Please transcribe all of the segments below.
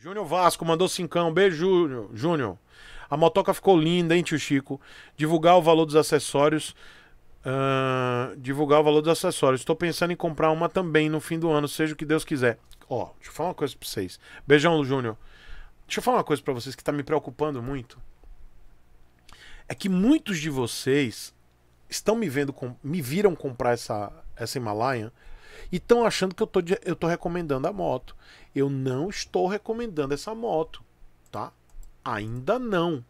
Júnior Vasco mandou cincão. Beijo, Júnior. Júnior. A motoca ficou linda, hein, tio Chico? Divulgar o valor dos acessórios. Uh, divulgar o valor dos acessórios. Estou pensando em comprar uma também no fim do ano, seja o que Deus quiser. Ó, deixa eu falar uma coisa pra vocês. Beijão, Júnior. Deixa eu falar uma coisa pra vocês que tá me preocupando muito. É que muitos de vocês estão me vendo, com... me viram comprar essa, essa Himalaia e estão achando que eu tô, eu tô recomendando a moto. Eu não estou recomendando essa moto, tá? Ainda não.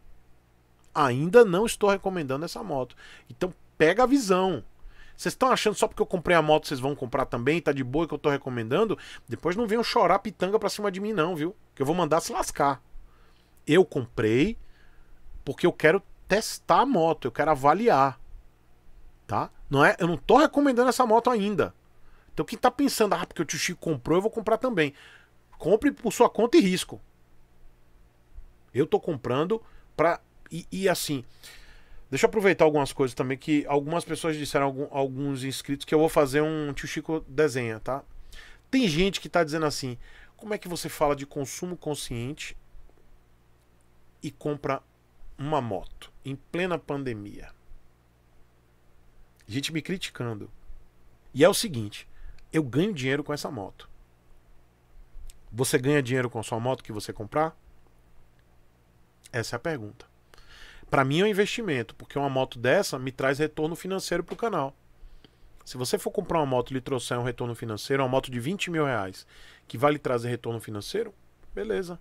Ainda não estou recomendando essa moto. Então pega a visão. Vocês estão achando só porque eu comprei a moto, vocês vão comprar também, tá de boa que eu tô recomendando? Depois não venham chorar pitanga pra cima de mim, não, viu? Que eu vou mandar se lascar. Eu comprei porque eu quero testar a moto, eu quero avaliar. Tá? Não é, eu não tô recomendando essa moto ainda. Então quem tá pensando, ah, porque o tio Chico comprou, eu vou comprar também. Compre por sua conta e risco. Eu tô comprando para E, e assim. Deixa eu aproveitar algumas coisas também que algumas pessoas disseram, algum, alguns inscritos, que eu vou fazer um tio Chico desenha, tá? Tem gente que tá dizendo assim: como é que você fala de consumo consciente e compra uma moto em plena pandemia? Gente me criticando. E é o seguinte: eu ganho dinheiro com essa moto. Você ganha dinheiro com a sua moto que você comprar? Essa é a pergunta. Para mim é um investimento, porque uma moto dessa me traz retorno financeiro para o canal. Se você for comprar uma moto e lhe trouxer um retorno financeiro, uma moto de 20 mil reais, que vai lhe trazer retorno financeiro, beleza.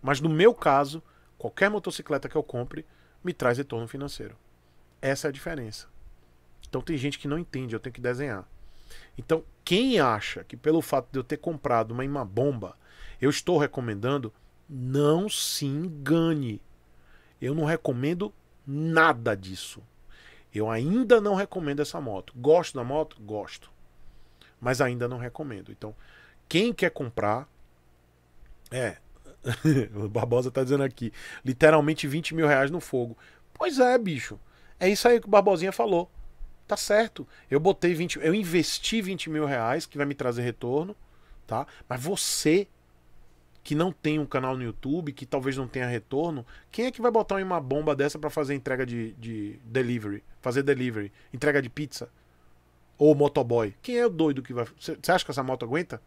Mas no meu caso, qualquer motocicleta que eu compre me traz retorno financeiro. Essa é a diferença. Então tem gente que não entende, eu tenho que desenhar. Então, quem acha que pelo fato de eu ter comprado uma imabomba, eu estou recomendando, não se engane. Eu não recomendo nada disso. Eu ainda não recomendo essa moto. Gosto da moto? Gosto. Mas ainda não recomendo. Então, quem quer comprar, é. o Barbosa tá dizendo aqui, literalmente 20 mil reais no fogo. Pois é, bicho. É isso aí que o Barbosinha falou tá certo. Eu botei 20, eu investi 20 mil reais que vai me trazer retorno, tá? Mas você que não tem um canal no YouTube, que talvez não tenha retorno, quem é que vai botar uma bomba dessa para fazer entrega de, de delivery, fazer delivery, entrega de pizza ou motoboy? Quem é o doido que vai? Você acha que essa moto aguenta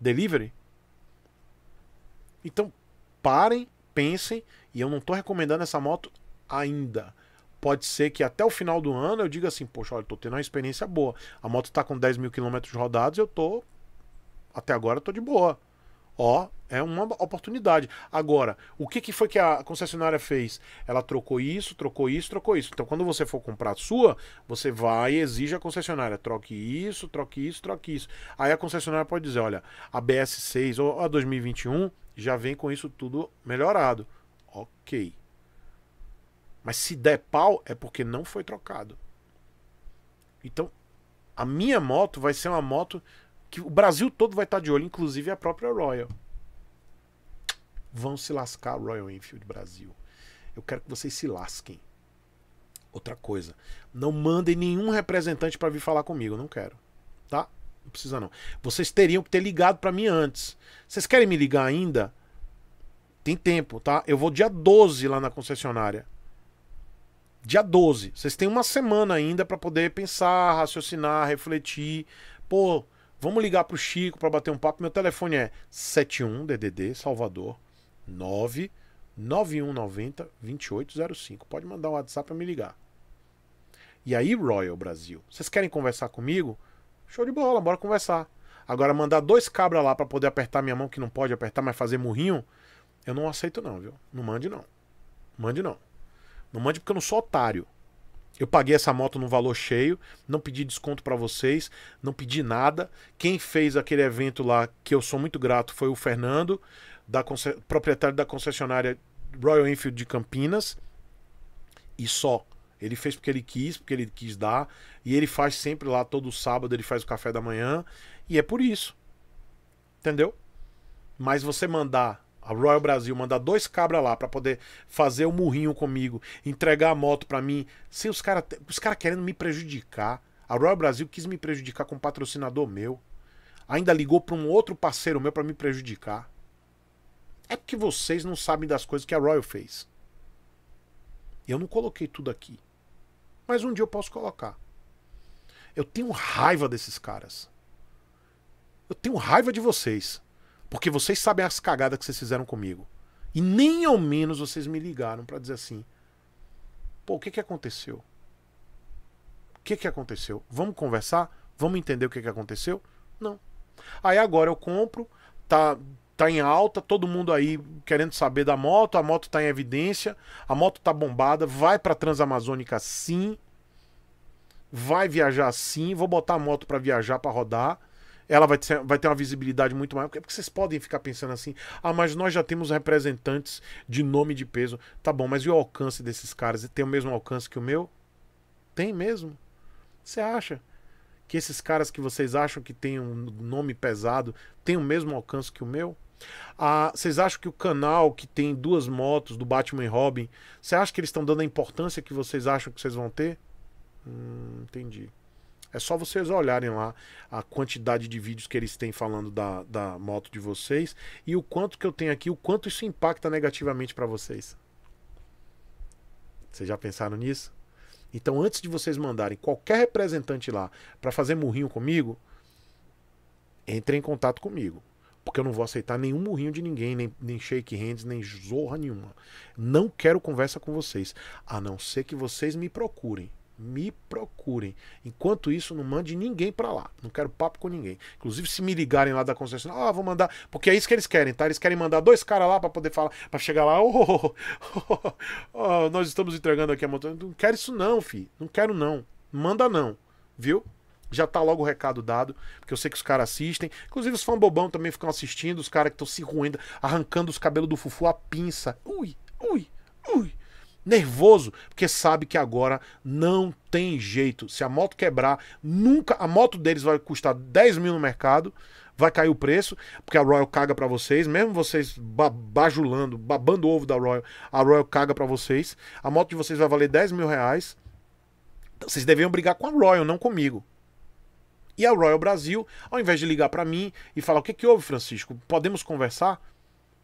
delivery? Então parem, pensem e eu não tô recomendando essa moto ainda pode ser que até o final do ano eu diga assim, poxa, olha, tô tendo uma experiência boa. A moto tá com 10 mil quilômetros rodados, eu tô. Até agora eu tô de boa. Ó, é uma oportunidade. Agora, o que, que foi que a concessionária fez? Ela trocou isso, trocou isso, trocou isso. Então, quando você for comprar a sua, você vai e exige a concessionária. Troque isso, troque isso, troque isso. Aí a concessionária pode dizer: olha, a BS6 ou a 2021 já vem com isso tudo melhorado. Ok. Mas se der pau, é porque não foi trocado. Então, a minha moto vai ser uma moto que o Brasil todo vai estar tá de olho, inclusive a própria Royal. Vão se lascar, Royal Enfield Brasil. Eu quero que vocês se lasquem. Outra coisa, não mandem nenhum representante para vir falar comigo, não quero, tá? Não precisa não. Vocês teriam que ter ligado para mim antes. Vocês querem me ligar ainda? Tem tempo, tá? Eu vou dia 12 lá na concessionária. Dia 12. Vocês têm uma semana ainda para poder pensar, raciocinar, refletir. Pô, vamos ligar pro Chico para bater um papo. Meu telefone é 71 DDD Salvador 9 9190 2805. Pode mandar um WhatsApp para me ligar. E aí, Royal Brasil, vocês querem conversar comigo? Show de bola, bora conversar. Agora mandar dois cabras lá para poder apertar minha mão que não pode apertar, mas fazer murrinho, eu não aceito não, viu? Não mande não. Mande não. Não mande porque eu não sou otário. Eu paguei essa moto num valor cheio, não pedi desconto para vocês, não pedi nada. Quem fez aquele evento lá, que eu sou muito grato, foi o Fernando, da proprietário da concessionária Royal Enfield de Campinas. E só. Ele fez porque ele quis, porque ele quis dar. E ele faz sempre lá, todo sábado, ele faz o café da manhã. E é por isso. Entendeu? Mas você mandar a Royal Brasil mandar dois cabras lá para poder fazer o um murrinho comigo, entregar a moto para mim, sem os caras os cara querendo me prejudicar. A Royal Brasil quis me prejudicar com um patrocinador meu. Ainda ligou para um outro parceiro meu para me prejudicar. É porque vocês não sabem das coisas que a Royal fez. Eu não coloquei tudo aqui. Mas um dia eu posso colocar. Eu tenho raiva desses caras. Eu tenho raiva de vocês. Porque vocês sabem as cagadas que vocês fizeram comigo. E nem ao menos vocês me ligaram para dizer assim: pô, o que que aconteceu? O que que aconteceu? Vamos conversar? Vamos entender o que que aconteceu? Não. Aí agora eu compro, tá tá em alta, todo mundo aí querendo saber da moto, a moto tá em evidência, a moto tá bombada, vai para Transamazônica sim. Vai viajar sim, vou botar a moto para viajar, para rodar ela vai ter, vai ter uma visibilidade muito maior. Porque vocês podem ficar pensando assim: ah, mas nós já temos representantes de nome de peso. Tá bom, mas e o alcance desses caras? Tem o mesmo alcance que o meu? Tem mesmo? Você acha que esses caras que vocês acham que têm um nome pesado têm o mesmo alcance que o meu? Ah, vocês acham que o canal que tem duas motos do Batman e Robin, você acha que eles estão dando a importância que vocês acham que vocês vão ter? Hum, entendi. É só vocês olharem lá a quantidade de vídeos que eles têm falando da, da moto de vocês e o quanto que eu tenho aqui, o quanto isso impacta negativamente para vocês. Vocês já pensaram nisso? Então, antes de vocês mandarem qualquer representante lá para fazer murrinho comigo, entre em contato comigo. Porque eu não vou aceitar nenhum murrinho de ninguém, nem, nem shake hands, nem zorra nenhuma. Não quero conversa com vocês. A não ser que vocês me procurem me procurem. Enquanto isso, não mande ninguém para lá. Não quero papo com ninguém. Inclusive, se me ligarem lá da concessionária, ah, vou mandar. Porque é isso que eles querem, tá? Eles querem mandar dois caras lá para poder falar, para chegar lá, oh, oh, oh, oh, nós estamos entregando aqui a moto. Não quero isso, não, fi. Não quero, não. Manda, não. Viu? Já tá logo o recado dado, porque eu sei que os caras assistem. Inclusive, os fãs bobão também ficam assistindo, os caras que estão se ruindo, arrancando os cabelos do Fufu a pinça. Ui, ui, ui nervoso, porque sabe que agora não tem jeito. Se a moto quebrar, nunca. A moto deles vai custar 10 mil no mercado, vai cair o preço, porque a Royal caga para vocês, mesmo vocês bajulando, babando o ovo da Royal, a Royal caga para vocês. A moto de vocês vai valer 10 mil reais. Então, vocês deveriam brigar com a Royal, não comigo. E a Royal Brasil, ao invés de ligar para mim e falar: o que, que houve, Francisco? Podemos conversar?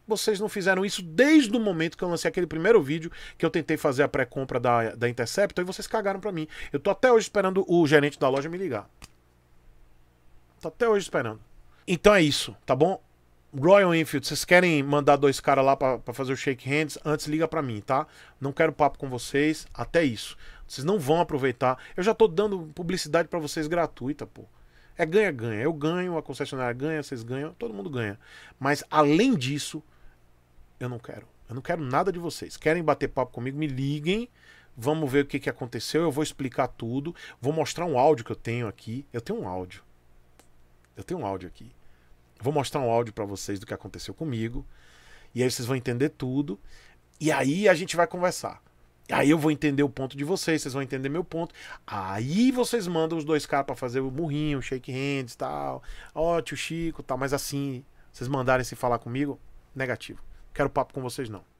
Vocês não fizeram isso desde o momento que eu lancei aquele primeiro vídeo que eu tentei fazer a pré-compra da, da Interceptor e vocês cagaram para mim. Eu tô até hoje esperando o gerente da loja me ligar. Tô até hoje esperando. Então é isso, tá bom? Royal Enfield, vocês querem mandar dois caras lá para fazer o shake hands? Antes liga para mim, tá? Não quero papo com vocês, até isso. Vocês não vão aproveitar. Eu já tô dando publicidade para vocês gratuita, pô. É ganha-ganha. Eu ganho, a concessionária ganha, vocês ganham, todo mundo ganha. Mas além disso, eu não quero. Eu não quero nada de vocês. Querem bater papo comigo? Me liguem. Vamos ver o que, que aconteceu. Eu vou explicar tudo. Vou mostrar um áudio que eu tenho aqui. Eu tenho um áudio. Eu tenho um áudio aqui. Vou mostrar um áudio para vocês do que aconteceu comigo. E aí vocês vão entender tudo. E aí a gente vai conversar. Aí eu vou entender o ponto de vocês, vocês vão entender meu ponto. Aí vocês mandam os dois caras para fazer o burrinho, shake hands e tal. Ó, oh, tio Chico tal. Mas assim, vocês mandarem se falar comigo, negativo quero papo com vocês, não.